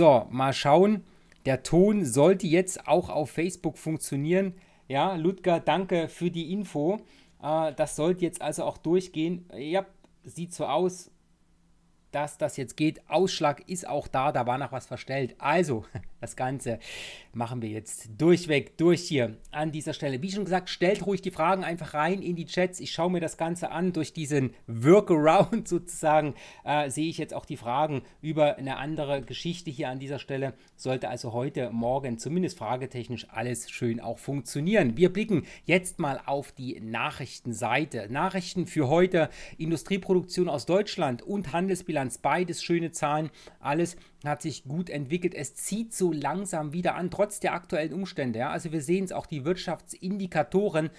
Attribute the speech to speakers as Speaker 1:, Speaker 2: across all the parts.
Speaker 1: So, mal schauen. Der Ton sollte jetzt auch auf Facebook funktionieren. Ja, Ludger, danke für die Info. Äh, das sollte jetzt also auch durchgehen. Äh, ja, sieht so aus, dass das jetzt geht. Ausschlag ist auch da, da war noch was verstellt. Also, Das Ganze machen wir jetzt durchweg durch hier an dieser Stelle. Wie schon gesagt, stellt ruhig die Fragen einfach rein in die Chats. Ich schaue mir das Ganze an. Durch diesen Workaround sozusagen äh, sehe ich jetzt auch die Fragen über eine andere Geschichte hier an dieser Stelle. Sollte also heute Morgen zumindest fragetechnisch alles schön auch funktionieren. Wir blicken jetzt mal auf die Nachrichtenseite. Nachrichten für heute, Industrieproduktion aus Deutschland und Handelsbilanz, beides schöne Zahlen. Alles hat sich gut entwickelt. Es zieht so langsam wieder an, trotz der aktuellen Umstände. Ja? Also wir sehen es auch, die Wirtschaftsindikatoren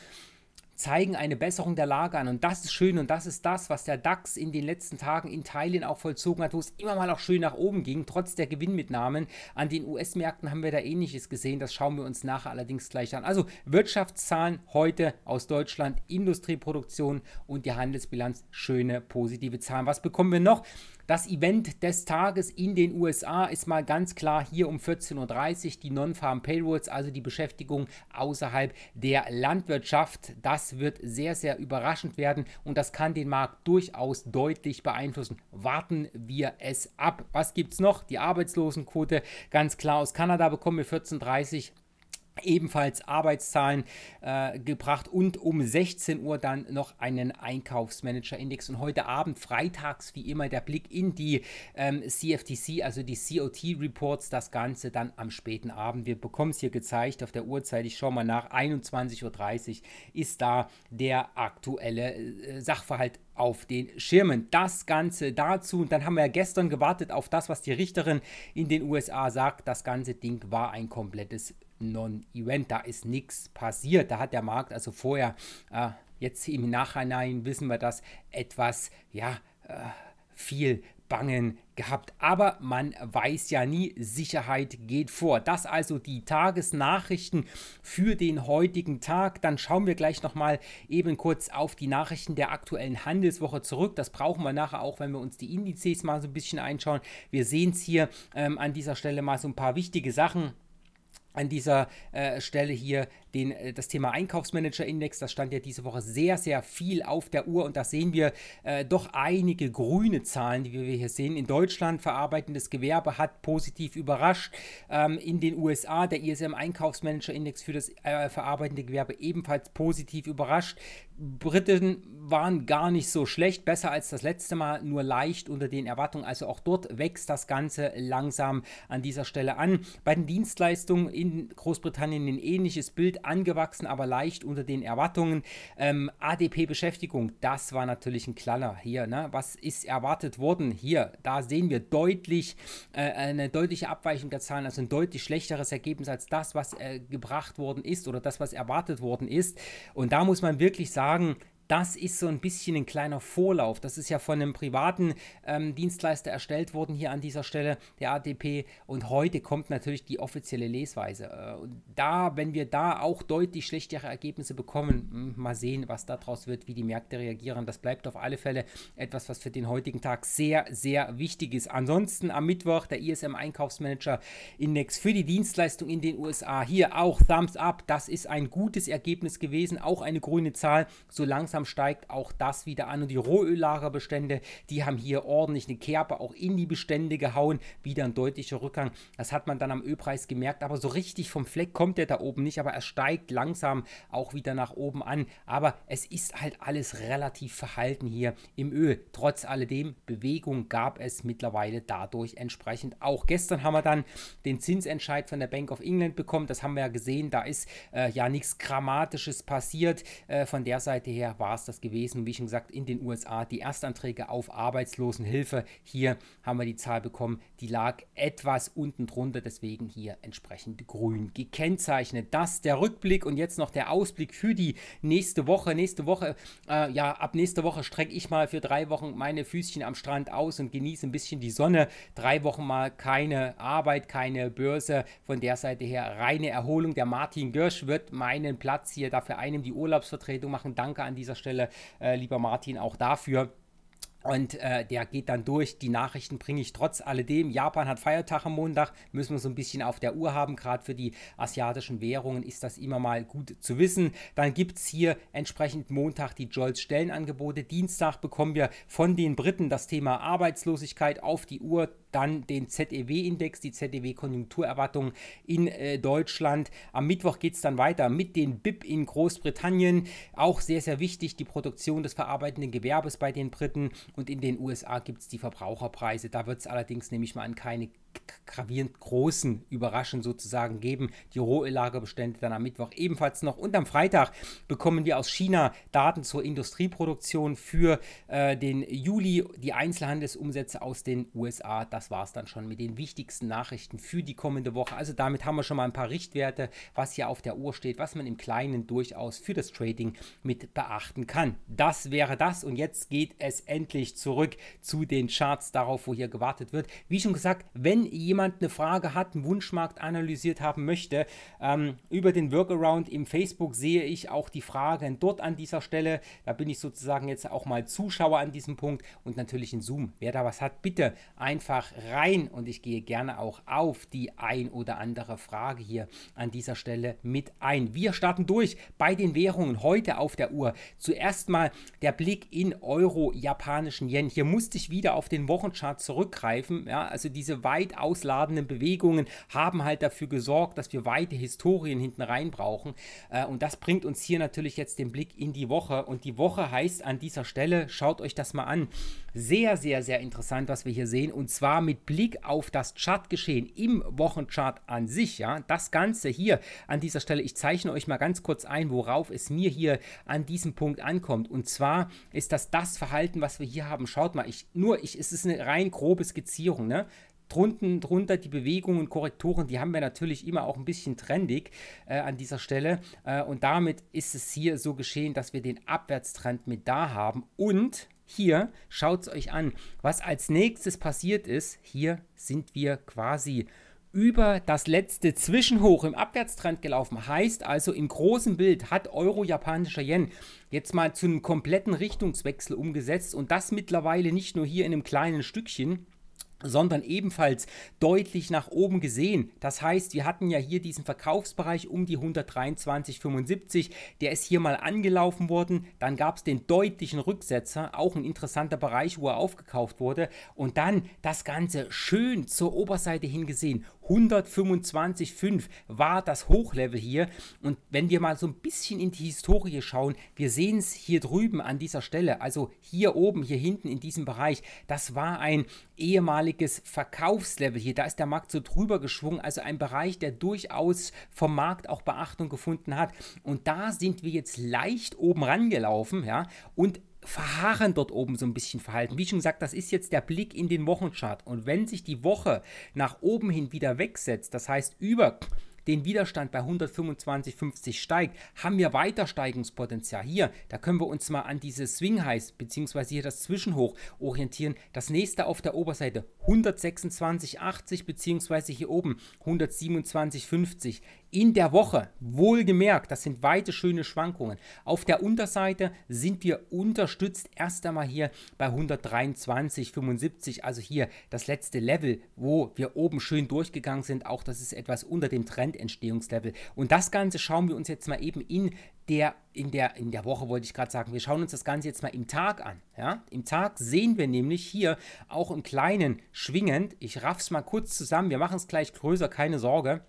Speaker 1: zeigen eine Besserung der Lage an. Und das ist schön und das ist das, was der DAX in den letzten Tagen in Thailand auch vollzogen hat, wo es immer mal auch schön nach oben ging, trotz der Gewinnmitnahmen. An den US-Märkten haben wir da ähnliches gesehen. Das schauen wir uns nachher allerdings gleich an. Also Wirtschaftszahlen heute aus Deutschland, Industrieproduktion und die Handelsbilanz. Schöne positive Zahlen. Was bekommen wir noch? Das Event des Tages in den USA ist mal ganz klar hier um 14.30 Uhr die Non-Farm Payrolls, also die Beschäftigung außerhalb der Landwirtschaft. Das wird sehr, sehr überraschend werden und das kann den Markt durchaus deutlich beeinflussen. Warten wir es ab. Was gibt es noch? Die Arbeitslosenquote, ganz klar aus Kanada bekommen wir 14,30 ebenfalls Arbeitszahlen äh, gebracht und um 16 Uhr dann noch einen Einkaufsmanager-Index und heute Abend freitags wie immer der Blick in die ähm, CFTC, also die COT-Reports, das Ganze dann am späten Abend. Wir bekommen es hier gezeigt auf der Uhrzeit, ich schaue mal nach, 21.30 Uhr ist da der aktuelle äh, Sachverhalt auf den Schirmen. Das Ganze dazu. Und dann haben wir ja gestern gewartet auf das, was die Richterin in den USA sagt. Das ganze Ding war ein komplettes Non-Event. Da ist nichts passiert. Da hat der Markt also vorher, äh, jetzt im Nachhinein wissen wir das, etwas, ja, äh, viel Bangen gehabt. Aber man weiß ja nie, Sicherheit geht vor. Das also die Tagesnachrichten für den heutigen Tag. Dann schauen wir gleich nochmal eben kurz auf die Nachrichten der aktuellen Handelswoche zurück. Das brauchen wir nachher auch, wenn wir uns die Indizes mal so ein bisschen einschauen. Wir sehen es hier ähm, an dieser Stelle mal so ein paar wichtige Sachen an dieser äh, Stelle hier den, äh, das Thema Einkaufsmanager-Index. Das stand ja diese Woche sehr, sehr viel auf der Uhr und da sehen wir äh, doch einige grüne Zahlen, die wir hier sehen. In Deutschland verarbeitendes Gewerbe hat positiv überrascht. Ähm, in den USA der ISM-Einkaufsmanager-Index für das äh, verarbeitende Gewerbe ebenfalls positiv überrascht. Briten waren gar nicht so schlecht, besser als das letzte Mal, nur leicht unter den Erwartungen. Also auch dort wächst das Ganze langsam an dieser Stelle an. Bei den Dienstleistungen in Großbritannien ein ähnliches Bild, angewachsen, aber leicht unter den Erwartungen. Ähm, ADP-Beschäftigung, das war natürlich ein Knaller hier. Ne? Was ist erwartet worden? Hier, da sehen wir deutlich äh, eine deutliche Abweichung der Zahlen, also ein deutlich schlechteres Ergebnis als das, was äh, gebracht worden ist oder das, was erwartet worden ist. Und da muss man wirklich sagen, sagen, das ist so ein bisschen ein kleiner Vorlauf. Das ist ja von einem privaten ähm, Dienstleister erstellt worden hier an dieser Stelle, der ATP. Und heute kommt natürlich die offizielle Lesweise. Äh, da, wenn wir da auch deutlich schlechtere Ergebnisse bekommen, hm, mal sehen, was daraus wird, wie die Märkte reagieren. Das bleibt auf alle Fälle etwas, was für den heutigen Tag sehr, sehr wichtig ist. Ansonsten am Mittwoch der ISM Einkaufsmanager Index für die Dienstleistung in den USA. Hier auch Thumbs up. Das ist ein gutes Ergebnis gewesen, auch eine grüne Zahl. So langsam langsam steigt auch das wieder an. Und die Rohöllagerbestände, die haben hier ordentlich eine Kerbe auch in die Bestände gehauen. Wieder ein deutlicher Rückgang. Das hat man dann am Ölpreis gemerkt. Aber so richtig vom Fleck kommt der da oben nicht. Aber er steigt langsam auch wieder nach oben an. Aber es ist halt alles relativ verhalten hier im Öl. Trotz alledem, Bewegung gab es mittlerweile dadurch entsprechend auch. Gestern haben wir dann den Zinsentscheid von der Bank of England bekommen. Das haben wir ja gesehen. Da ist äh, ja nichts Grammatisches passiert. Äh, von der Seite her war war es das gewesen. Wie schon gesagt, in den USA die Erstanträge auf Arbeitslosenhilfe. Hier haben wir die Zahl bekommen, die lag etwas unten drunter, deswegen hier entsprechend grün gekennzeichnet. Das der Rückblick und jetzt noch der Ausblick für die nächste Woche. Nächste Woche, äh, ja, ab nächste Woche strecke ich mal für drei Wochen meine Füßchen am Strand aus und genieße ein bisschen die Sonne. Drei Wochen mal keine Arbeit, keine Börse. Von der Seite her reine Erholung. Der Martin Görsch wird meinen Platz hier dafür einem die Urlaubsvertretung machen. Danke an dieser Stelle. Stelle, äh, lieber Martin, auch dafür. Und äh, der geht dann durch. Die Nachrichten bringe ich trotz alledem. Japan hat Feiertag am Montag, müssen wir so ein bisschen auf der Uhr haben. Gerade für die asiatischen Währungen ist das immer mal gut zu wissen. Dann gibt es hier entsprechend Montag die Jolts Stellenangebote. Dienstag bekommen wir von den Briten das Thema Arbeitslosigkeit auf die Uhr dann den ZEW-Index, die ZEW-Konjunkturerwartung in äh, Deutschland. Am Mittwoch geht es dann weiter mit den BIP in Großbritannien. Auch sehr, sehr wichtig, die Produktion des verarbeitenden Gewerbes bei den Briten. Und in den USA gibt es die Verbraucherpreise. Da wird es allerdings nehme ich mal an keine gravierend großen Überraschen sozusagen geben. Die Rohlagerbestände dann am Mittwoch ebenfalls noch. Und am Freitag bekommen wir aus China Daten zur Industrieproduktion für äh, den Juli, die Einzelhandelsumsätze aus den USA. Das war es dann schon mit den wichtigsten Nachrichten für die kommende Woche. Also damit haben wir schon mal ein paar Richtwerte, was hier auf der Uhr steht, was man im Kleinen durchaus für das Trading mit beachten kann. Das wäre das. Und jetzt geht es endlich zurück zu den Charts darauf, wo hier gewartet wird. Wie schon gesagt, wenn wenn jemand eine Frage hat, einen Wunschmarkt analysiert haben möchte, ähm, über den Workaround im Facebook sehe ich auch die Fragen dort an dieser Stelle. Da bin ich sozusagen jetzt auch mal Zuschauer an diesem Punkt und natürlich in Zoom. Wer da was hat, bitte einfach rein und ich gehe gerne auch auf die ein oder andere Frage hier an dieser Stelle mit ein. Wir starten durch bei den Währungen heute auf der Uhr. Zuerst mal der Blick in Euro, japanischen Yen. Hier musste ich wieder auf den Wochenchart zurückgreifen. Ja, also diese weit weit ausladenden Bewegungen haben halt dafür gesorgt, dass wir weite Historien hinten rein brauchen. Äh, und das bringt uns hier natürlich jetzt den Blick in die Woche. Und die Woche heißt an dieser Stelle, schaut euch das mal an, sehr, sehr, sehr interessant, was wir hier sehen. Und zwar mit Blick auf das Chartgeschehen im Wochenchart an sich. Ja, das Ganze hier an dieser Stelle, ich zeichne euch mal ganz kurz ein, worauf es mir hier an diesem Punkt ankommt. Und zwar ist das das Verhalten, was wir hier haben. Schaut mal, ich nur, ich, es ist eine rein grobe Skizzierung. Ne? drunten, drunter die Bewegungen und Korrekturen, die haben wir natürlich immer auch ein bisschen trendig äh, an dieser Stelle. Äh, und damit ist es hier so geschehen, dass wir den Abwärtstrend mit da haben. Und hier schaut es euch an, was als nächstes passiert ist. Hier sind wir quasi über das letzte Zwischenhoch im Abwärtstrend gelaufen. Heißt also, im großen Bild hat Euro-japanischer Yen jetzt mal zu einem kompletten Richtungswechsel umgesetzt und das mittlerweile nicht nur hier in einem kleinen Stückchen, sondern ebenfalls deutlich nach oben gesehen. Das heißt, wir hatten ja hier diesen Verkaufsbereich um die 123,75, der ist hier mal angelaufen worden, dann gab es den deutlichen Rücksetzer, auch ein interessanter Bereich, wo er aufgekauft wurde und dann das Ganze schön zur Oberseite hingesehen, 125,5 war das Hochlevel hier. Und wenn wir mal so ein bisschen in die Historie schauen, wir sehen es hier drüben an dieser Stelle, also hier oben, hier hinten in diesem Bereich, das war ein ehemaliges Verkaufslevel hier. Da ist der Markt so drüber geschwungen, also ein Bereich, der durchaus vom Markt auch Beachtung gefunden hat. Und da sind wir jetzt leicht oben rangelaufen, ja, und Verharren dort oben so ein bisschen verhalten. Wie schon gesagt, das ist jetzt der Blick in den Wochenchart. Und wenn sich die Woche nach oben hin wieder wegsetzt, das heißt über den Widerstand bei 125,50 steigt, haben wir weiter Steigungspotenzial. Hier, da können wir uns mal an diese Swing Highs bzw. hier das Zwischenhoch orientieren. Das nächste auf der Oberseite 126,80 bzw. hier oben 127,50 in der Woche, wohlgemerkt, das sind weite, schöne Schwankungen. Auf der Unterseite sind wir unterstützt erst einmal hier bei 123,75, also hier das letzte Level, wo wir oben schön durchgegangen sind. Auch das ist etwas unter dem Trendentstehungslevel. Und das Ganze schauen wir uns jetzt mal eben in der, in der, in der Woche wollte ich gerade sagen, wir schauen uns das Ganze jetzt mal im Tag an. Ja? Im Tag sehen wir nämlich hier auch im Kleinen schwingend, ich raff's mal kurz zusammen, wir machen es gleich größer, keine Sorge,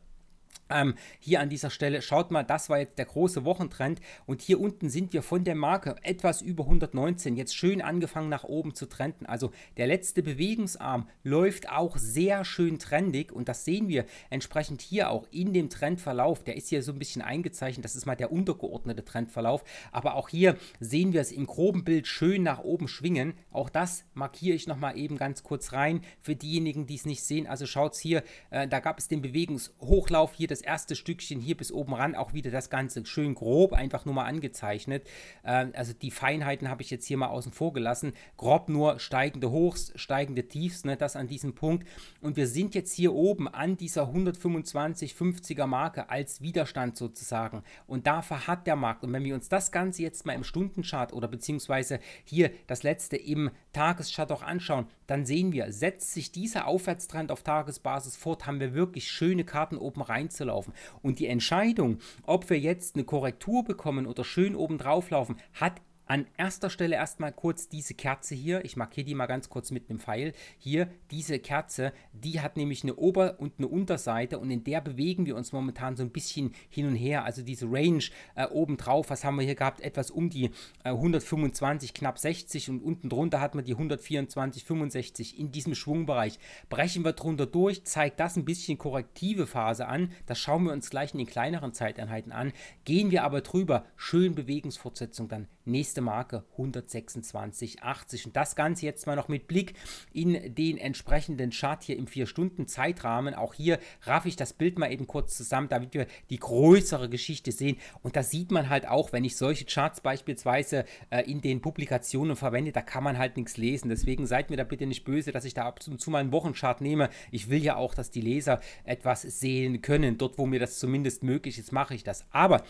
Speaker 1: ähm, hier an dieser Stelle, schaut mal, das war jetzt der große Wochentrend und hier unten sind wir von der Marke etwas über 119, jetzt schön angefangen nach oben zu trenden. Also der letzte Bewegungsarm läuft auch sehr schön trendig und das sehen wir entsprechend hier auch in dem Trendverlauf. Der ist hier so ein bisschen eingezeichnet, das ist mal der untergeordnete Trendverlauf, aber auch hier sehen wir es im groben Bild schön nach oben schwingen. Auch das markiere ich nochmal eben ganz kurz rein für diejenigen, die es nicht sehen. Also schaut es hier, äh, da gab es den Bewegungshochlauf hier, das erste Stückchen hier bis oben ran auch wieder das Ganze schön grob einfach nur mal angezeichnet. Ähm, also die Feinheiten habe ich jetzt hier mal außen vor gelassen. Grob nur steigende Hochs, steigende Tiefs, ne, das an diesem Punkt. Und wir sind jetzt hier oben an dieser 125, 50er Marke als Widerstand sozusagen. Und da verharrt der Markt. Und wenn wir uns das Ganze jetzt mal im Stundenchart oder beziehungsweise hier das letzte im Tageschart auch anschauen, dann sehen wir, setzt sich dieser Aufwärtstrend auf Tagesbasis fort, haben wir wirklich schöne Karten oben reinzulaufen. Und die Entscheidung, ob wir jetzt eine Korrektur bekommen oder schön oben drauf laufen, hat an erster Stelle erstmal kurz diese Kerze hier. Ich markiere die mal ganz kurz mit einem Pfeil. Hier, diese Kerze, die hat nämlich eine Ober- und eine Unterseite und in der bewegen wir uns momentan so ein bisschen hin und her. Also diese Range äh, oben drauf, was haben wir hier gehabt? Etwas um die äh, 125, knapp 60 und unten drunter hat man die 124, 65 in diesem Schwungbereich. Brechen wir drunter durch, zeigt das ein bisschen korrektive Phase an. Das schauen wir uns gleich in den kleineren Zeiteinheiten an. Gehen wir aber drüber, schön Bewegungsfortsetzung dann Nächste Marke 126,80. Und das Ganze jetzt mal noch mit Blick in den entsprechenden Chart hier im 4-Stunden-Zeitrahmen. Auch hier raffe ich das Bild mal eben kurz zusammen, damit wir die größere Geschichte sehen. Und da sieht man halt auch, wenn ich solche Charts beispielsweise äh, in den Publikationen verwende, da kann man halt nichts lesen. Deswegen seid mir da bitte nicht böse, dass ich da ab und zu mal einen Wochenchart nehme. Ich will ja auch, dass die Leser etwas sehen können. Dort, wo mir das zumindest möglich ist, mache ich das. Aber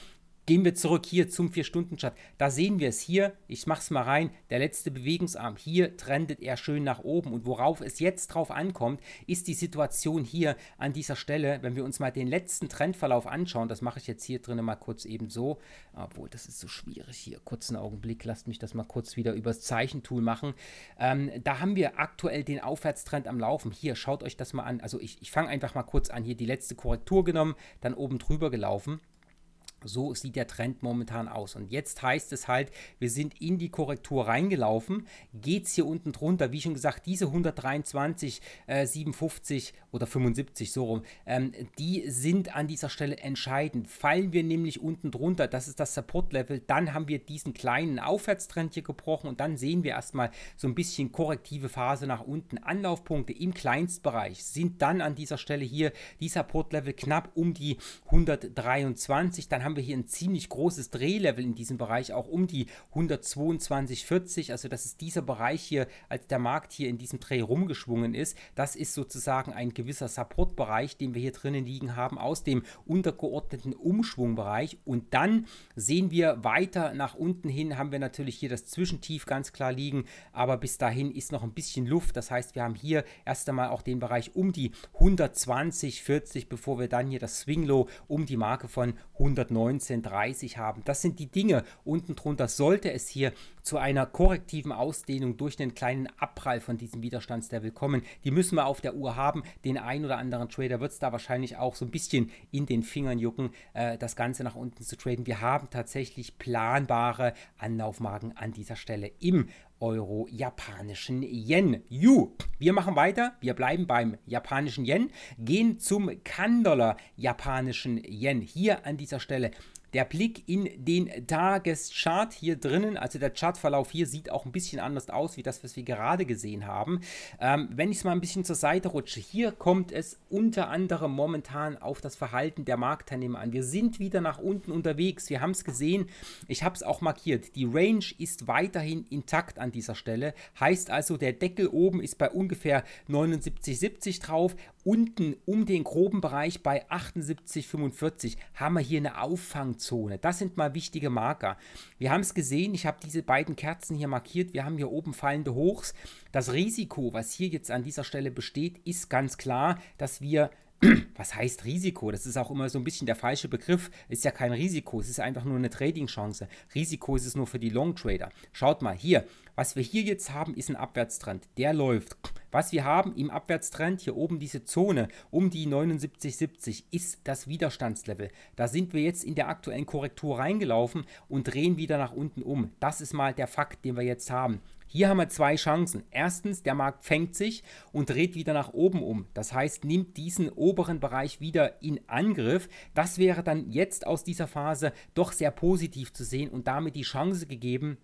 Speaker 1: Gehen wir zurück hier zum 4-Stunden-Chart. Da sehen wir es hier. Ich mache es mal rein. Der letzte Bewegungsarm. Hier trendet er schön nach oben. Und worauf es jetzt drauf ankommt, ist die Situation hier an dieser Stelle. Wenn wir uns mal den letzten Trendverlauf anschauen, das mache ich jetzt hier drinnen mal kurz eben so. Obwohl, das ist so schwierig hier. Kurzen Augenblick. Lasst mich das mal kurz wieder übers Zeichentool machen. Ähm, da haben wir aktuell den Aufwärtstrend am Laufen. Hier, schaut euch das mal an. Also ich, ich fange einfach mal kurz an. Hier die letzte Korrektur genommen, dann oben drüber gelaufen. So sieht der Trend momentan aus. Und jetzt heißt es halt, wir sind in die Korrektur reingelaufen. Geht es hier unten drunter, wie schon gesagt, diese 123, äh, 57 oder 75 so rum, ähm, die sind an dieser Stelle entscheidend. Fallen wir nämlich unten drunter, das ist das Support-Level, dann haben wir diesen kleinen Aufwärtstrend hier gebrochen und dann sehen wir erstmal so ein bisschen korrektive Phase nach unten. Anlaufpunkte im Kleinstbereich sind dann an dieser Stelle hier, die Support-Level knapp um die 123. Dann haben haben wir hier ein ziemlich großes Drehlevel in diesem Bereich, auch um die 122,40. Also das ist dieser Bereich hier, als der Markt hier in diesem Dreh rumgeschwungen ist. Das ist sozusagen ein gewisser Supportbereich, den wir hier drinnen liegen haben, aus dem untergeordneten Umschwungbereich. Und dann sehen wir weiter nach unten hin, haben wir natürlich hier das Zwischentief ganz klar liegen, aber bis dahin ist noch ein bisschen Luft. Das heißt, wir haben hier erst einmal auch den Bereich um die 120,40, bevor wir dann hier das Swing Low um die Marke von 109 1930 haben. Das sind die Dinge. Unten drunter sollte es hier zu einer korrektiven Ausdehnung durch einen kleinen Abprall von diesem Widerstandslevel kommen. Die müssen wir auf der Uhr haben. Den ein oder anderen Trader wird es da wahrscheinlich auch so ein bisschen in den Fingern jucken, äh, das Ganze nach unten zu traden. Wir haben tatsächlich planbare Anlaufmarken an dieser Stelle im Euro, japanischen Yen. Ju, wir machen weiter, wir bleiben beim japanischen Yen, gehen zum kan japanischen Yen. Hier an dieser Stelle der Blick in den Tageschart hier drinnen, also der Chartverlauf hier sieht auch ein bisschen anders aus, wie das, was wir gerade gesehen haben. Ähm, wenn ich es mal ein bisschen zur Seite rutsche, hier kommt es unter anderem momentan auf das Verhalten der Marktteilnehmer an. Wir sind wieder nach unten unterwegs. Wir haben es gesehen. Ich habe es auch markiert. Die Range ist weiterhin intakt an dieser Stelle. Heißt also, der Deckel oben ist bei ungefähr 79,70 drauf. Unten um den groben Bereich bei 78,45 haben wir hier eine Auffangzone. Schattenzone. Das sind mal wichtige Marker. Wir haben es gesehen, ich habe diese beiden Kerzen hier markiert. Wir haben hier oben fallende Hochs. Das Risiko, was hier jetzt an dieser Stelle besteht, ist ganz klar, dass wir was heißt Risiko? Das ist auch immer so ein bisschen der falsche Begriff. Ist ja kein Risiko, es ist einfach nur eine Trading-Chance. Risiko ist es nur für die Long-Trader. Schaut mal, hier was wir hier jetzt haben, ist ein Abwärtstrend. Der läuft. Was wir haben im Abwärtstrend, hier oben diese Zone um die 79,70, ist das Widerstandslevel. Da sind wir jetzt in der aktuellen Korrektur reingelaufen und drehen wieder nach unten um. Das ist mal der Fakt, den wir jetzt haben. Hier haben wir zwei Chancen. Erstens, der Markt fängt sich und dreht wieder nach oben um. Das heißt, nimmt diesen oberen Bereich wieder in Angriff. Das wäre dann jetzt aus dieser Phase doch sehr positiv zu sehen und damit die Chance gegeben,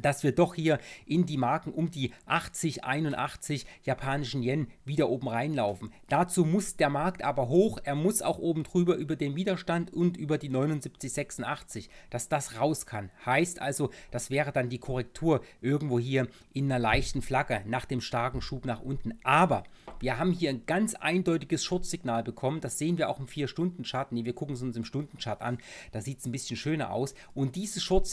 Speaker 1: dass wir doch hier in die Marken um die 80, 81 japanischen Yen wieder oben reinlaufen. Dazu muss der Markt aber hoch, er muss auch oben drüber über den Widerstand und über die 79, 86, dass das raus kann. Heißt also, das wäre dann die Korrektur irgendwo hier in einer leichten Flagge nach dem starken Schub nach unten. Aber wir haben hier ein ganz eindeutiges short bekommen, das sehen wir auch im 4-Stunden-Chart. Ne, wir gucken es uns im Stundenchart an, da sieht es ein bisschen schöner aus. Und dieses short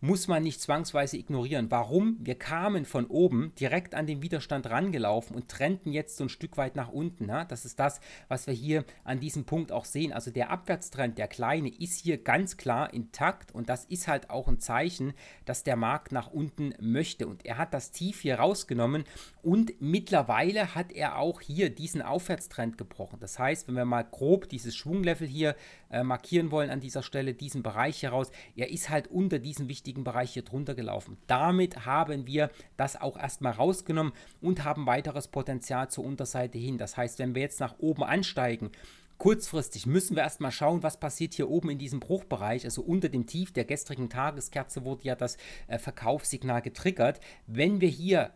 Speaker 1: muss man nicht zwangsweise Ganze ignorieren. Warum? Wir kamen von oben direkt an den Widerstand rangelaufen und trennten jetzt so ein Stück weit nach unten. Ne? Das ist das, was wir hier an diesem Punkt auch sehen. Also der Abwärtstrend, der kleine, ist hier ganz klar intakt und das ist halt auch ein Zeichen, dass der Markt nach unten möchte. Und er hat das Tief hier rausgenommen und mittlerweile hat er auch hier diesen Aufwärtstrend gebrochen. Das heißt, wenn wir mal grob dieses Schwunglevel hier äh, markieren wollen an dieser Stelle, diesen Bereich hier raus, er ist halt unter diesem wichtigen Bereich hier drunter gelaufen kaufen. Damit haben wir das auch erstmal rausgenommen und haben weiteres Potenzial zur Unterseite hin. Das heißt, wenn wir jetzt nach oben ansteigen, Kurzfristig müssen wir erstmal schauen, was passiert hier oben in diesem Bruchbereich. Also unter dem Tief der gestrigen Tageskerze wurde ja das äh, Verkaufssignal getriggert. Wenn wir hier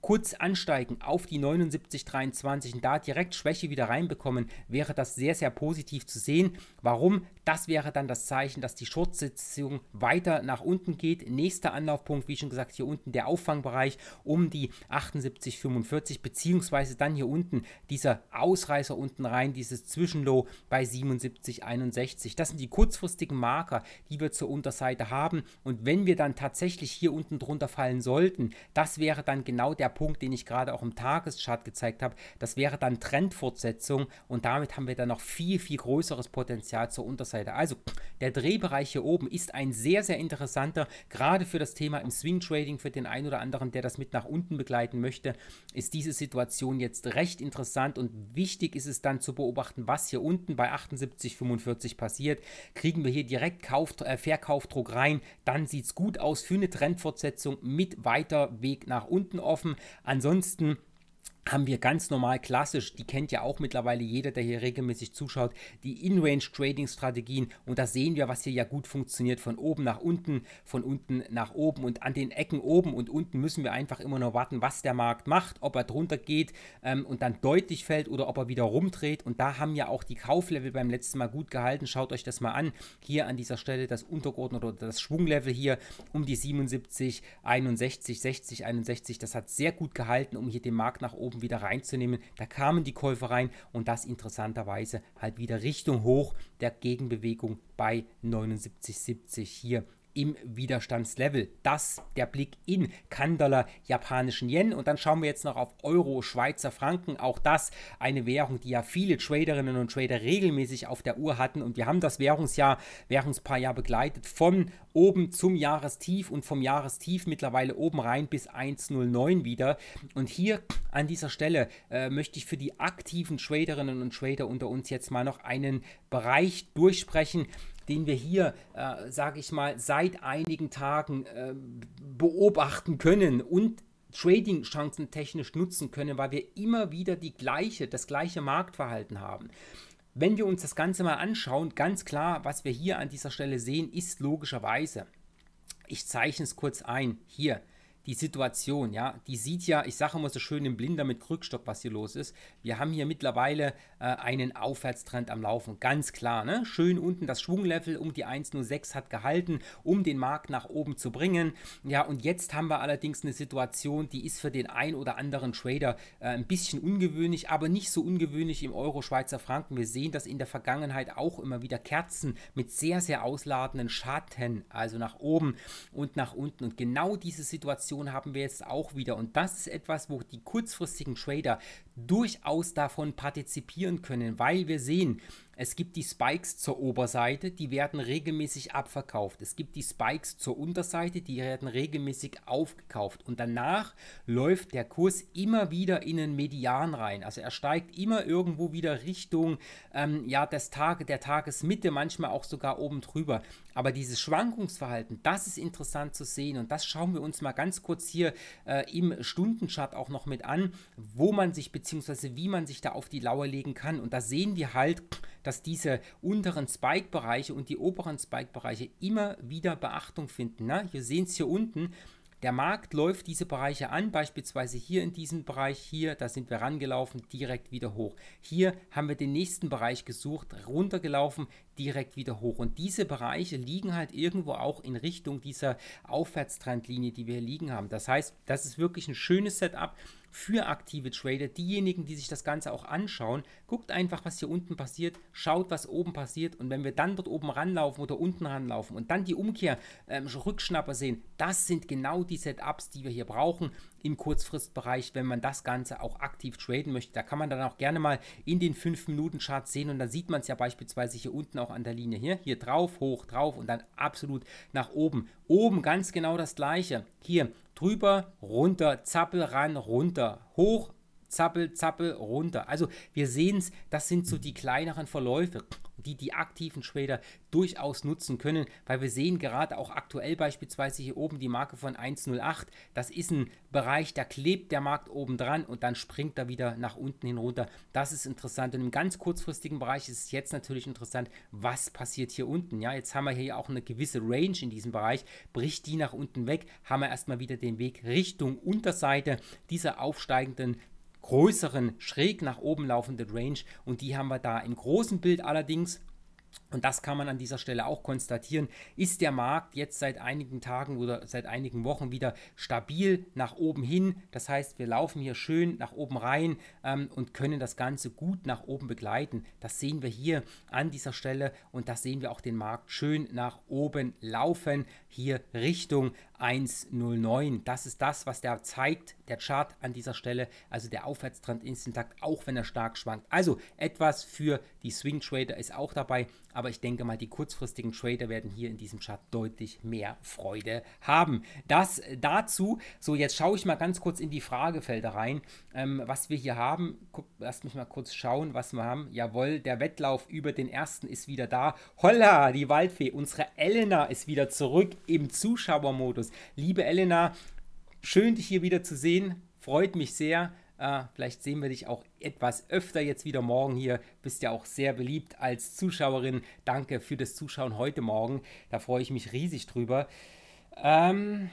Speaker 1: kurz ansteigen auf die 79,23 und da direkt Schwäche wieder reinbekommen, wäre das sehr, sehr positiv zu sehen. Warum? Das wäre dann das Zeichen, dass die Shortsitzung weiter nach unten geht. Nächster Anlaufpunkt, wie schon gesagt, hier unten der Auffangbereich um die 78,45 beziehungsweise dann hier unten dieser Ausreißer unten rein, dieses Zwischenlow bei 77,61. Das sind die kurzfristigen Marker, die wir zur Unterseite haben und wenn wir dann tatsächlich hier unten drunter fallen sollten, das wäre dann genau der Punkt, den ich gerade auch im Tageschart gezeigt habe, das wäre dann Trendfortsetzung und damit haben wir dann noch viel, viel größeres Potenzial zur Unterseite. Also der Drehbereich hier oben ist ein sehr, sehr interessanter, gerade für das Thema im Swing Trading, für den einen oder anderen, der das mit nach unten begleiten möchte, ist diese Situation jetzt recht interessant und wichtig ist es dann zu beobachten, was hier unten bei 78,45 passiert. Kriegen wir hier direkt Kauf, äh, Verkaufdruck rein, dann sieht es gut aus für eine Trendfortsetzung mit weiter Weg nach unten offen. Ansonsten haben wir ganz normal klassisch, die kennt ja auch mittlerweile jeder, der hier regelmäßig zuschaut, die In-Range-Trading-Strategien. Und da sehen wir, was hier ja gut funktioniert. Von oben nach unten, von unten nach oben und an den Ecken oben und unten müssen wir einfach immer nur warten, was der Markt macht, ob er drunter geht ähm, und dann deutlich fällt oder ob er wieder rumdreht. Und da haben ja auch die Kauflevel beim letzten Mal gut gehalten. Schaut euch das mal an. Hier an dieser Stelle das Untergeordnete oder das Schwunglevel hier um die 77, 61, 60, 61. Das hat sehr gut gehalten, um hier den Markt nach oben oben wieder reinzunehmen. Da kamen die Käufer rein und das interessanterweise halt wieder Richtung hoch der Gegenbewegung bei 79,70 hier im Widerstandslevel. Das der Blick in kan japanischen Yen. Und dann schauen wir jetzt noch auf Euro, Schweizer Franken. Auch das eine Währung, die ja viele Traderinnen und Trader regelmäßig auf der Uhr hatten. Und wir haben das Währungsjahr, Währungspaar ja begleitet von oben zum Jahrestief und vom Jahrestief mittlerweile oben rein bis 1,09 wieder. Und hier an dieser Stelle äh, möchte ich für die aktiven Traderinnen und Trader unter uns jetzt mal noch einen Bereich durchsprechen, den wir hier, äh, sage ich mal, seit einigen Tagen äh, beobachten können und Trading-Chancen technisch nutzen können, weil wir immer wieder die gleiche, das gleiche Marktverhalten haben. Wenn wir uns das Ganze mal anschauen, ganz klar, was wir hier an dieser Stelle sehen, ist logischerweise, ich zeichne es kurz ein, hier die Situation, ja, die sieht ja, ich sage immer so schön im Blinder mit Krückstock, was hier los ist. Wir haben hier mittlerweile äh, einen Aufwärtstrend am Laufen, ganz klar. Ne? Schön unten das Schwunglevel um die 1,06 hat gehalten, um den Markt nach oben zu bringen. Ja, und jetzt haben wir allerdings eine Situation, die ist für den ein oder anderen Trader äh, ein bisschen ungewöhnlich, aber nicht so ungewöhnlich im Euro Schweizer Franken. Wir sehen das in der Vergangenheit auch immer wieder Kerzen mit sehr, sehr ausladenden Schatten, also nach oben und nach unten. Und genau diese Situation Situation haben wir jetzt auch wieder. Und das ist etwas, wo die kurzfristigen Trader durchaus davon partizipieren können, weil wir sehen, es gibt die Spikes zur Oberseite, die werden regelmäßig abverkauft. Es gibt die Spikes zur Unterseite, die werden regelmäßig aufgekauft. Und danach läuft der Kurs immer wieder in den Median rein. Also er steigt immer irgendwo wieder Richtung ähm, ja, des Tage, der Tagesmitte, manchmal auch sogar oben drüber. Aber dieses Schwankungsverhalten, das ist interessant zu sehen. Und das schauen wir uns mal ganz kurz hier äh, im Stundenchart auch noch mit an, wo man sich beziehungsweise wie man sich da auf die Lauer legen kann. Und da sehen wir halt, dass diese unteren Spike-Bereiche und die oberen Spike-Bereiche immer wieder Beachtung finden. Na? Ne? Hier sehen es hier unten. Der Markt läuft diese Bereiche an, beispielsweise hier in diesem Bereich, hier, da sind wir rangelaufen, direkt wieder hoch. Hier haben wir den nächsten Bereich gesucht, runtergelaufen, direkt wieder hoch. Und diese Bereiche liegen halt irgendwo auch in Richtung dieser Aufwärtstrendlinie, die wir hier liegen haben. Das heißt, das ist wirklich ein schönes Setup für aktive Trader, diejenigen, die sich das Ganze auch anschauen, guckt einfach, was hier unten passiert, schaut, was oben passiert und wenn wir dann dort oben ranlaufen oder unten ranlaufen und dann die Umkehr, ähm, Rückschnapper sehen, das sind genau die Setups, die wir hier brauchen im Kurzfristbereich, wenn man das Ganze auch aktiv traden möchte. Da kann man dann auch gerne mal in den 5-Minuten-Chart sehen und da sieht man es ja beispielsweise hier unten auch an der Linie hier, hier drauf, hoch, drauf und dann absolut nach oben. Oben ganz genau das gleiche. Hier drüber, runter, zappel ran, runter, hoch, zappel, zappel, runter. Also wir sehen es, das sind so die kleineren Verläufe, die die aktiven Trader durchaus nutzen können, weil wir sehen gerade auch aktuell beispielsweise hier oben die Marke von 1,08. Das ist ein Bereich, da klebt der Markt oben dran und dann springt er wieder nach unten hin runter. Das ist interessant. Und im ganz kurzfristigen Bereich ist es jetzt natürlich interessant, was passiert hier unten. Ja, jetzt haben wir hier auch eine gewisse Range in diesem Bereich. Bricht die nach unten weg, haben wir erstmal wieder den Weg Richtung Unterseite dieser aufsteigenden größeren, schräg nach oben laufenden Range und die haben wir da im großen Bild allerdings. Und das kann man an dieser Stelle auch konstatieren, ist der Markt jetzt seit einigen Tagen oder seit einigen Wochen wieder stabil nach oben hin. Das heißt, wir laufen hier schön nach oben rein ähm, und können das Ganze gut nach oben begleiten. Das sehen wir hier an dieser Stelle und da sehen wir auch den Markt schön nach oben laufen, hier Richtung 1,09. Das ist das, was der zeigt, der Chart an dieser Stelle. Also der Aufwärtstrend ist intakt, auch wenn er stark schwankt. Also etwas für die Swing Trader ist auch dabei, aber ich denke mal, die kurzfristigen Trader werden hier in diesem Chart deutlich mehr Freude haben. Das äh, dazu. So, jetzt schaue ich mal ganz kurz in die Fragefelder rein, ähm, was wir hier haben. Guck, lasst mich mal kurz schauen, was wir haben. Jawohl, der Wettlauf über den ersten ist wieder da. Holla, die Waldfee, unsere Elena ist wieder zurück im Zuschauermodus. Liebe Elena, schön dich hier wieder zu sehen. Freut mich sehr. Uh, vielleicht sehen wir dich auch etwas öfter jetzt wieder morgen hier. Bist ja auch sehr beliebt als Zuschauerin. Danke für das Zuschauen heute Morgen. Da freue ich mich riesig drüber. Ähm,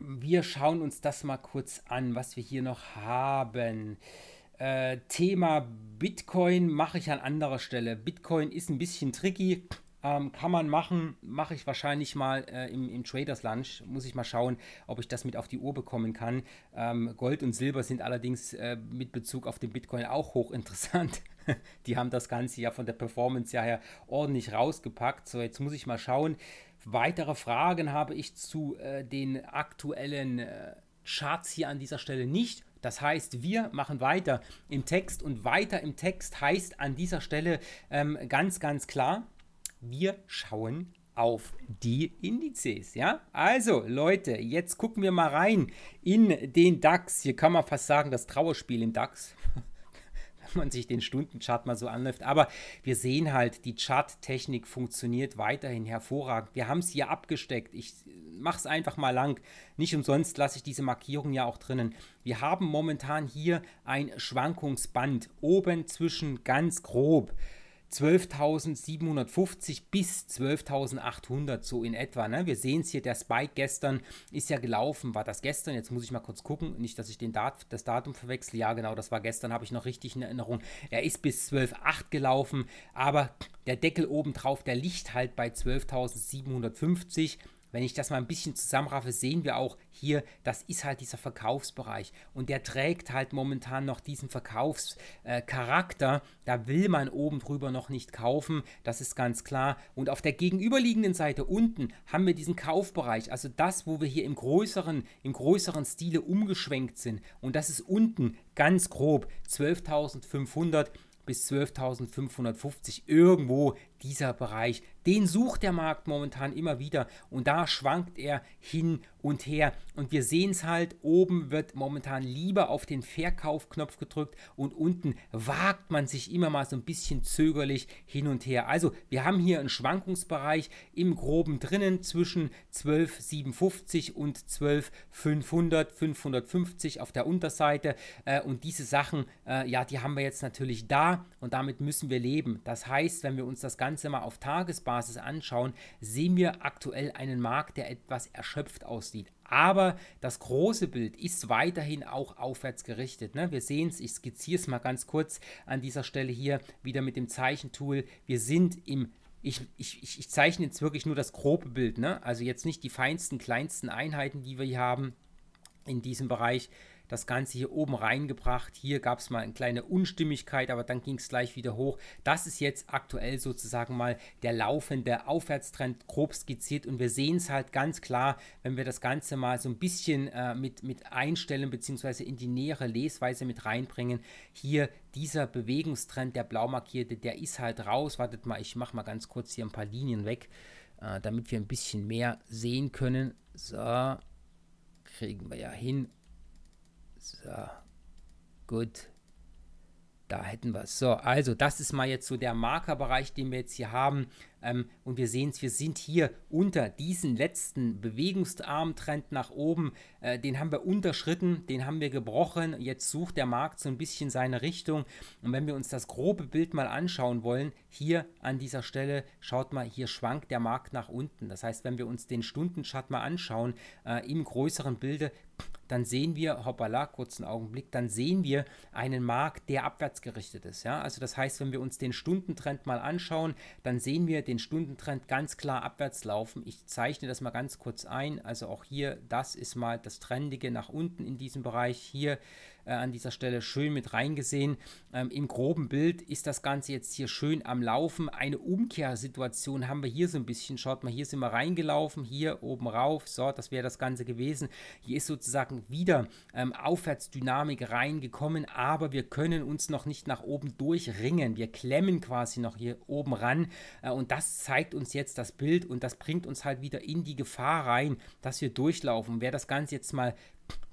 Speaker 1: wir schauen uns das mal kurz an, was wir hier noch haben. Äh, Thema Bitcoin mache ich an anderer Stelle. Bitcoin ist ein bisschen tricky. Ähm, kann man machen, mache ich wahrscheinlich mal äh, im, im, Traders Lunch. Muss ich mal schauen, ob ich das mit auf die Uhr bekommen kann. Ähm, Gold und Silber sind allerdings äh, mit Bezug auf den Bitcoin auch hochinteressant. die haben das Ganze ja von der Performance her ordentlich rausgepackt. So, jetzt muss ich mal schauen. Weitere Fragen habe ich zu äh, den aktuellen äh, Charts hier an dieser Stelle nicht. Das heißt, wir machen weiter im Text und weiter im Text heißt an dieser Stelle ähm, ganz, ganz klar, wir schauen auf die Indizes, ja? Also, Leute, jetzt gucken wir mal rein in den DAX. Hier kann man fast sagen, das Trauerspiel im DAX. wenn man sich den Stundenchart mal so anläuft. Aber wir sehen halt, die Charttechnik funktioniert weiterhin hervorragend. Wir haben es hier abgesteckt. Ich mache es einfach mal lang. Nicht umsonst lasse ich diese Markierung ja auch drinnen. Wir haben momentan hier ein Schwankungsband oben zwischen ganz grob 12.750 bis 12.800 so in etwa. Ne? Wir sehen es hier, der Spike gestern ist ja gelaufen. War das gestern? Jetzt muss ich mal kurz gucken. Nicht, dass ich den Dat das Datum verwechsle. Ja, genau, das war gestern, habe ich noch richtig in Erinnerung. Er ist bis 12.8 gelaufen, aber der Deckel oben drauf, der liegt halt bei 12.750. Wenn ich das mal ein bisschen zusammenraffe, sehen wir auch hier, das ist halt dieser Verkaufsbereich und der trägt halt momentan noch diesen Verkaufscharakter. da will man oben drüber noch nicht kaufen, das ist ganz klar. Und auf der gegenüberliegenden Seite unten haben wir diesen Kaufbereich, also das, wo wir hier im größeren, im größeren Stile umgeschwenkt sind. Und das ist unten ganz grob 12.500 bis 12.550 irgendwo dieser Bereich. Den sucht der Markt momentan immer wieder und da schwankt er hin und her. Und wir sehen es halt, oben wird momentan lieber auf den Verkaufknopf gedrückt und unten wagt man sich immer mal so ein bisschen zögerlich hin und her. Also wir haben hier einen Schwankungsbereich im groben drinnen zwischen 12,750 und 12,500, 550 auf der Unterseite. Äh, und diese Sachen, äh, ja, die haben wir jetzt natürlich da und damit müssen wir leben. Das heißt, wenn wir uns das Ganze mal auf Tagesbasis Jahresbasis anschauen, sehen wir aktuell einen Markt, der etwas erschöpft aussieht. Aber das große Bild ist weiterhin auch aufwärts gerichtet. Ne? Wir sehen es, ich skizziere es mal ganz kurz an dieser Stelle hier wieder mit dem Zeichentool. Wir sind im ich, ich, ich zeichne jetzt wirklich nur das grobe Bild, ne? also jetzt nicht die feinsten, kleinsten Einheiten, die wir hier haben in diesem Bereich, das Ganze hier oben reingebracht. Hier gab es mal eine kleine Unstimmigkeit, aber dann ging es gleich wieder hoch. Das ist jetzt aktuell sozusagen mal der laufende Aufwärtstrend grob skizziert und wir sehen es halt ganz klar, wenn wir das Ganze mal so ein bisschen äh, mit, mit einstellen bzw. in die nähere Lesweise mit reinbringen. Hier dieser Bewegungstrend, der blau markierte, der ist halt raus. Wartet mal, ich mache mal ganz kurz hier ein paar Linien weg, äh, damit wir ein bisschen mehr sehen können. So, kriegen wir ja hin. So, gut. Da hätten wir es. So, also das ist mal jetzt so der Markerbereich, den wir jetzt hier haben. Ähm, und wir sehen es, wir sind hier unter diesen letzten Bewegungsarmtrend nach oben. Äh, den haben wir unterschritten, den haben wir gebrochen. Jetzt sucht der Markt so ein bisschen seine Richtung. Und wenn wir uns das grobe Bild mal anschauen wollen, hier an dieser Stelle, schaut mal, hier schwankt der Markt nach unten. Das heißt, wenn wir uns den Stundenchart mal anschauen, äh, im größeren Bilde, dann sehen wir, hoppala, kurzen Augenblick, dann sehen wir einen Markt, der abwärts gerichtet ist. Ja? Also das heißt, wenn wir uns den Stundentrend mal anschauen, dann sehen wir den Stundentrend ganz klar abwärts laufen. Ich zeichne das mal ganz kurz ein. Also auch hier, das ist mal das Trendige nach unten in diesem Bereich. Hier äh, an dieser Stelle schön mit reingesehen. Ähm, Im groben Bild ist das Ganze jetzt hier schön am Laufen. Eine Umkehrsituation haben wir hier so ein bisschen. Schaut mal, hier sind wir reingelaufen, hier oben rauf. So, das wäre das Ganze gewesen. Hier ist sozusagen wieder ähm, Aufwärtsdynamik reingekommen, aber wir können uns noch nicht nach oben durchringen. Wir klemmen quasi noch hier oben ran äh, und das zeigt uns jetzt das Bild und das bringt uns halt wieder in die Gefahr rein, dass wir durchlaufen. Wer das Ganze jetzt mal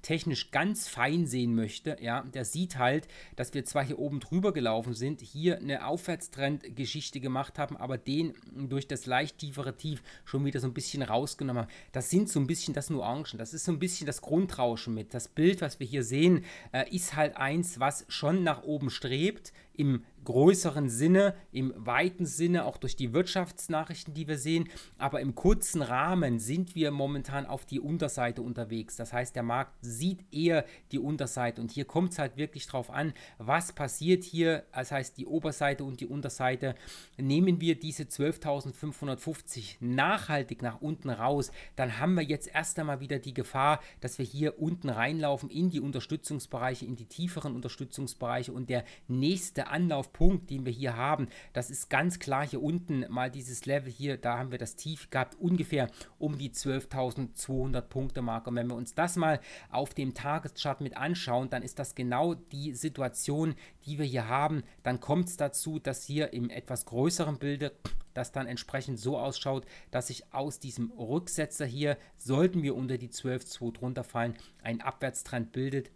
Speaker 1: technisch ganz fein sehen möchte, ja, der sieht halt, dass wir zwar hier oben drüber gelaufen sind, hier eine Aufwärtstrendgeschichte gemacht haben, aber den durch das leicht tiefere Tief schon wieder so ein bisschen rausgenommen haben. Das sind so ein bisschen das Nuancen, das ist so ein bisschen das Grundrauschen mit. Das Bild, was wir hier sehen, äh, ist halt eins, was schon nach oben strebt, im größeren Sinne, im weiten Sinne, auch durch die Wirtschaftsnachrichten, die wir sehen. Aber im kurzen Rahmen sind wir momentan auf die Unterseite unterwegs. Das heißt, der Markt sieht eher die Unterseite. Und hier kommt es halt wirklich drauf an, was passiert hier. Das heißt, die Oberseite und die Unterseite. Nehmen wir diese 12.550 nachhaltig nach unten raus, dann haben wir jetzt erst einmal wieder die Gefahr, dass wir hier unten reinlaufen in die Unterstützungsbereiche, in die tieferen Unterstützungsbereiche. Und der nächste Anlauf Punkt, den wir hier haben. Das ist ganz klar hier unten mal dieses Level hier, da haben wir das Tief gehabt, ungefähr um die 12.200 Punkte Marke. Und wenn wir uns das mal auf dem Tageschart mit anschauen, dann ist das genau die Situation, die wir hier haben. Dann kommt es dazu, dass hier im etwas größeren Bilde das dann entsprechend so ausschaut, dass sich aus diesem Rücksetzer hier, sollten wir unter die 12.2 drunter fallen, ein Abwärtstrend bildet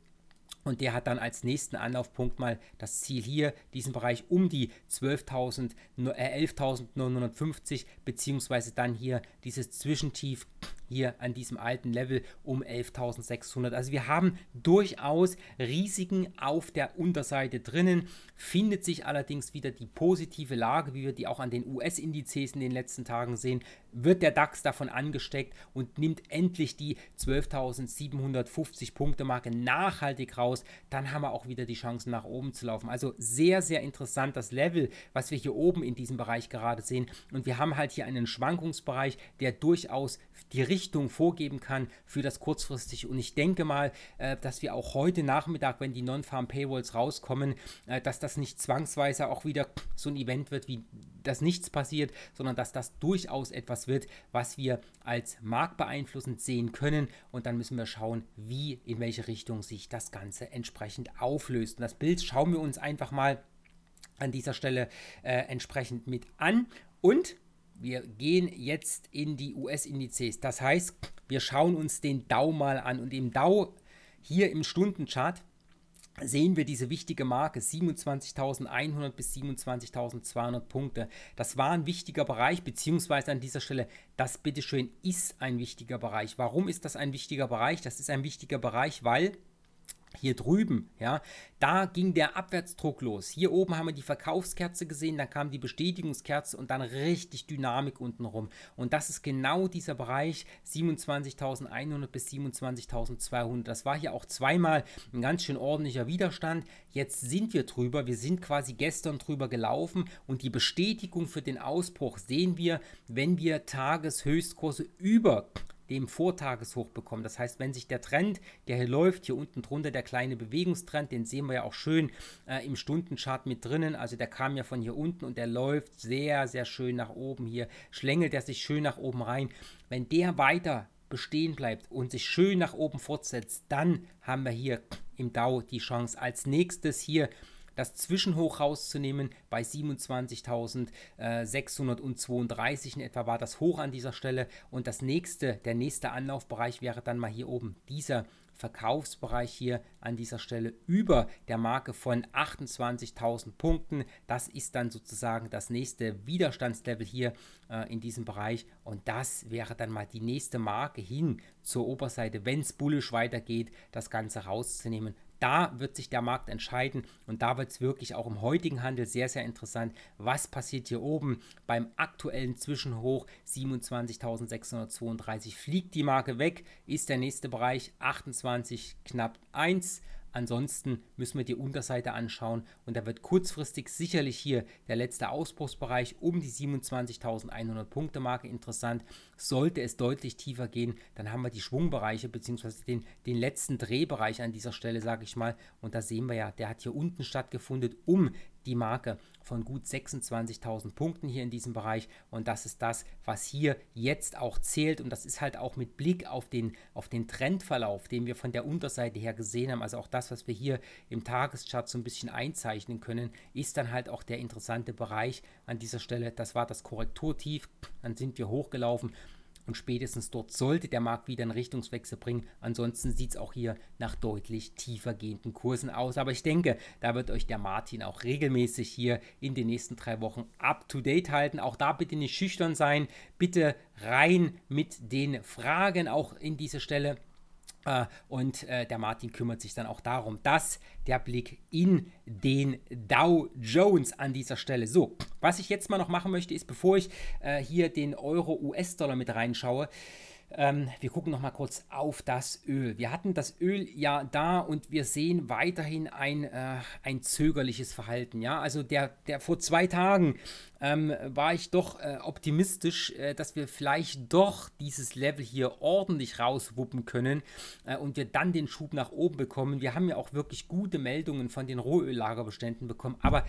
Speaker 1: und der hat dann als nächsten Anlaufpunkt mal das Ziel hier, diesen Bereich um die 11.950, äh, beziehungsweise dann hier dieses Zwischentief hier an diesem alten Level um 11.600. Also wir haben durchaus Risiken auf der Unterseite drinnen, findet sich allerdings wieder die positive Lage, wie wir die auch an den US-Indizes in den letzten Tagen sehen, wird der DAX davon angesteckt und nimmt endlich die 12.750 Punkte Marke nachhaltig raus, dann haben wir auch wieder die Chancen nach oben zu laufen. Also sehr, sehr interessant das Level, was wir hier oben in diesem Bereich gerade sehen und wir haben halt hier einen Schwankungsbereich, der durchaus die Richtung Richtung vorgeben kann für das kurzfristig. Und ich denke mal, äh, dass wir auch heute Nachmittag, wenn die Non-Farm-Paywalls rauskommen, äh, dass das nicht zwangsweise auch wieder so ein Event wird, wie dass nichts passiert, sondern dass das durchaus etwas wird, was wir als marktbeeinflussend sehen können. Und dann müssen wir schauen, wie, in welche Richtung sich das Ganze entsprechend auflöst. Und das Bild schauen wir uns einfach mal an dieser Stelle äh, entsprechend mit an. Und wir gehen jetzt in die US-Indizes. Das heißt, wir schauen uns den Dow mal an. Und im Dow hier im Stundenchart sehen wir diese wichtige Marke 27.100 bis 27.200 Punkte. Das war ein wichtiger Bereich, beziehungsweise an dieser Stelle, das bitteschön ist ein wichtiger Bereich. Warum ist das ein wichtiger Bereich? Das ist ein wichtiger Bereich, weil hier drüben, ja, da ging der Abwärtsdruck los. Hier oben haben wir die Verkaufskerze gesehen, dann kam die Bestätigungskerze und dann richtig Dynamik unten rum. Und das ist genau dieser Bereich 27.100 bis 27.200. Das war hier auch zweimal ein ganz schön ordentlicher Widerstand. Jetzt sind wir drüber, wir sind quasi gestern drüber gelaufen und die Bestätigung für den Ausbruch sehen wir, wenn wir Tageshöchstkurse über dem Vortageshoch bekommen. Das heißt, wenn sich der Trend, der hier läuft, hier unten drunter der kleine Bewegungstrend, den sehen wir ja auch schön äh, im Stundenchart mit drinnen. Also der kam ja von hier unten und der läuft sehr, sehr schön nach oben hier. Schlängelt er sich schön nach oben rein. Wenn der weiter bestehen bleibt und sich schön nach oben fortsetzt, dann haben wir hier im DAO die Chance. Als nächstes hier das Zwischenhoch rauszunehmen bei 27.632 in etwa war das Hoch an dieser Stelle und das nächste, der nächste Anlaufbereich wäre dann mal hier oben dieser Verkaufsbereich hier an dieser Stelle über der Marke von 28.000 Punkten. Das ist dann sozusagen das nächste Widerstandslevel hier äh, in diesem Bereich und das wäre dann mal die nächste Marke hin zur Oberseite, wenn es bullisch weitergeht, das Ganze rauszunehmen da wird sich der Markt entscheiden und da wird es wirklich auch im heutigen Handel sehr, sehr interessant, was passiert hier oben beim aktuellen Zwischenhoch 27.632. Fliegt die Marke weg, ist der nächste Bereich 28 knapp 1. Ansonsten müssen wir die Unterseite anschauen und da wird kurzfristig sicherlich hier der letzte Ausbruchsbereich um die 27.100 Punkte Marke interessant. Sollte es deutlich tiefer gehen, dann haben wir die Schwungbereiche bzw. Den, den letzten Drehbereich an dieser Stelle, sage ich mal. Und da sehen wir ja, der hat hier unten stattgefunden, um die Marke von gut 26.000 Punkten hier in diesem Bereich und das ist das, was hier jetzt auch zählt und das ist halt auch mit Blick auf den, auf den Trendverlauf, den wir von der Unterseite her gesehen haben, also auch das, was wir hier im Tageschart so ein bisschen einzeichnen können, ist dann halt auch der interessante Bereich an dieser Stelle. Das war das Korrekturtief, dann sind wir hochgelaufen und spätestens dort sollte der Markt wieder einen Richtungswechsel bringen. Ansonsten sieht es auch hier nach deutlich tiefer gehenden Kursen aus. Aber ich denke, da wird euch der Martin auch regelmäßig hier in den nächsten drei Wochen up-to-date halten. Auch da bitte nicht schüchtern sein. Bitte rein mit den Fragen auch in diese Stelle. Äh, und äh, der Martin kümmert sich dann auch darum. dass der Blick in den Dow Jones an dieser Stelle. So, was ich jetzt mal noch machen möchte, ist, bevor ich äh, hier den Euro-US-Dollar mit reinschaue, äh, ähm, wir gucken noch mal kurz auf das Öl. Wir hatten das Öl ja da und wir sehen weiterhin ein, äh, ein zögerliches Verhalten. Ja, also der, der vor zwei Tagen ähm, war ich doch äh, optimistisch, äh, dass wir vielleicht doch dieses Level hier ordentlich rauswuppen können äh, und wir dann den Schub nach oben bekommen. Wir haben ja auch wirklich gute Meldungen von den Rohöllagerbeständen bekommen, aber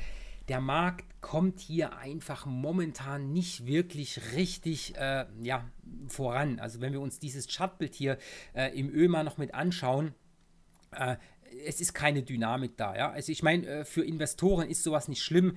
Speaker 1: der Markt kommt hier einfach momentan nicht wirklich richtig äh, ja, voran. Also wenn wir uns dieses Chartbild hier äh, im mal noch mit anschauen, äh, es ist keine Dynamik da. Ja? Also ich meine, äh, für Investoren ist sowas nicht schlimm,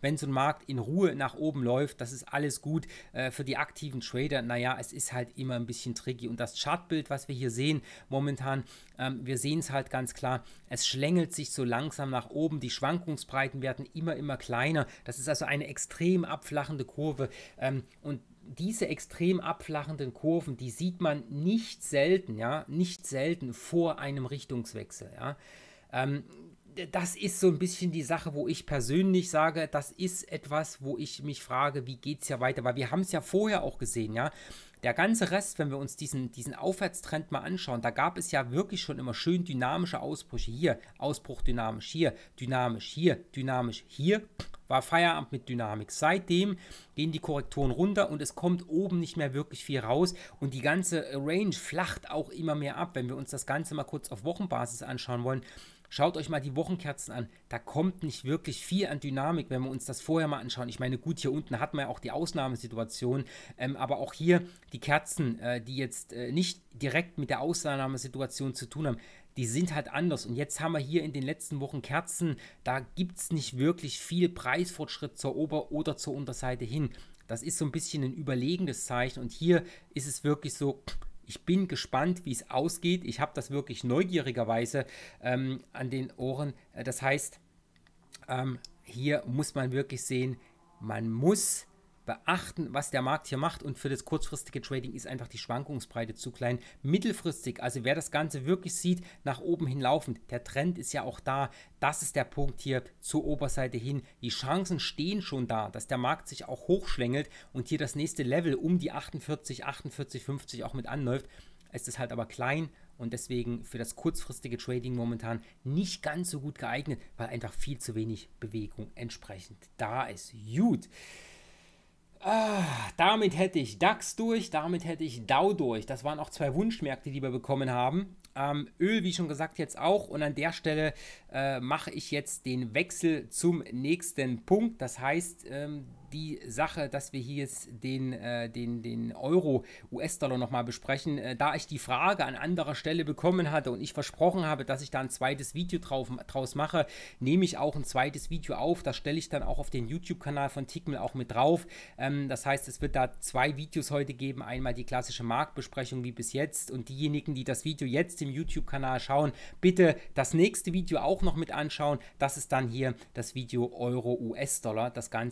Speaker 1: wenn so ein Markt in Ruhe nach oben läuft, das ist alles gut. Äh, für die aktiven Trader, naja, es ist halt immer ein bisschen tricky. Und das Chartbild, was wir hier sehen momentan, ähm, wir sehen es halt ganz klar, es schlängelt sich so langsam nach oben. Die Schwankungsbreiten werden immer, immer kleiner. Das ist also eine extrem abflachende Kurve. Ähm, und diese extrem abflachenden Kurven, die sieht man nicht selten, ja, nicht selten vor einem Richtungswechsel, ja. Ähm, das ist so ein bisschen die Sache, wo ich persönlich sage, das ist etwas, wo ich mich frage, wie geht es ja weiter? Weil wir haben es ja vorher auch gesehen, ja. Der ganze Rest, wenn wir uns diesen, diesen Aufwärtstrend mal anschauen, da gab es ja wirklich schon immer schön dynamische Ausbrüche. Hier, Ausbruch dynamisch, hier, dynamisch, hier, dynamisch, hier war Feierabend mit Dynamik. Seitdem gehen die Korrekturen runter und es kommt oben nicht mehr wirklich viel raus und die ganze Range flacht auch immer mehr ab. Wenn wir uns das Ganze mal kurz auf Wochenbasis anschauen wollen, Schaut euch mal die Wochenkerzen an. Da kommt nicht wirklich viel an Dynamik, wenn wir uns das vorher mal anschauen. Ich meine, gut, hier unten hat man ja auch die Ausnahmesituation, ähm, aber auch hier die Kerzen, äh, die jetzt äh, nicht direkt mit der Ausnahmesituation zu tun haben, die sind halt anders. Und jetzt haben wir hier in den letzten Wochen Kerzen, da gibt es nicht wirklich viel Preisfortschritt zur Ober- oder zur Unterseite hin. Das ist so ein bisschen ein überlegendes Zeichen. Und hier ist es wirklich so, ich bin gespannt, wie es ausgeht. Ich habe das wirklich neugierigerweise ähm, an den Ohren. Äh, das heißt, ähm, hier muss man wirklich sehen, man muss beachten, was der Markt hier macht und für das kurzfristige Trading ist einfach die Schwankungsbreite zu klein. Mittelfristig, also wer das Ganze wirklich sieht, nach oben hin laufend, der Trend ist ja auch da, das ist der Punkt hier zur Oberseite hin. Die Chancen stehen schon da, dass der Markt sich auch hochschlängelt und hier das nächste Level um die 48, 48, 50 auch mit anläuft. Es ist halt aber klein und deswegen für das kurzfristige Trading momentan nicht ganz so gut geeignet, weil einfach viel zu wenig Bewegung entsprechend da ist. Gut. Ah, damit hätte ich DAX durch, damit hätte ich DAU durch. Das waren auch zwei Wunschmärkte, die wir bekommen haben. Ähm, Öl, wie schon gesagt, jetzt auch. Und an der Stelle äh, mache ich jetzt den Wechsel zum nächsten Punkt. Das heißt, ähm, die Sache, dass wir hier jetzt den, äh, den, den Euro, US-Dollar nochmal besprechen, äh, da ich die Frage an anderer Stelle bekommen hatte und ich versprochen habe, dass ich da ein zweites Video drauf, draus mache, nehme ich auch ein zweites Video auf. Das stelle ich dann auch auf den YouTube-Kanal von Tickmill auch mit drauf. Ähm, das heißt, es wird da zwei Videos heute geben. Einmal die klassische Marktbesprechung wie bis jetzt und diejenigen, die das Video jetzt im YouTube-Kanal schauen, bitte das nächste Video auch noch mit anschauen. Das ist dann hier das Video Euro-US-Dollar. Das Ganze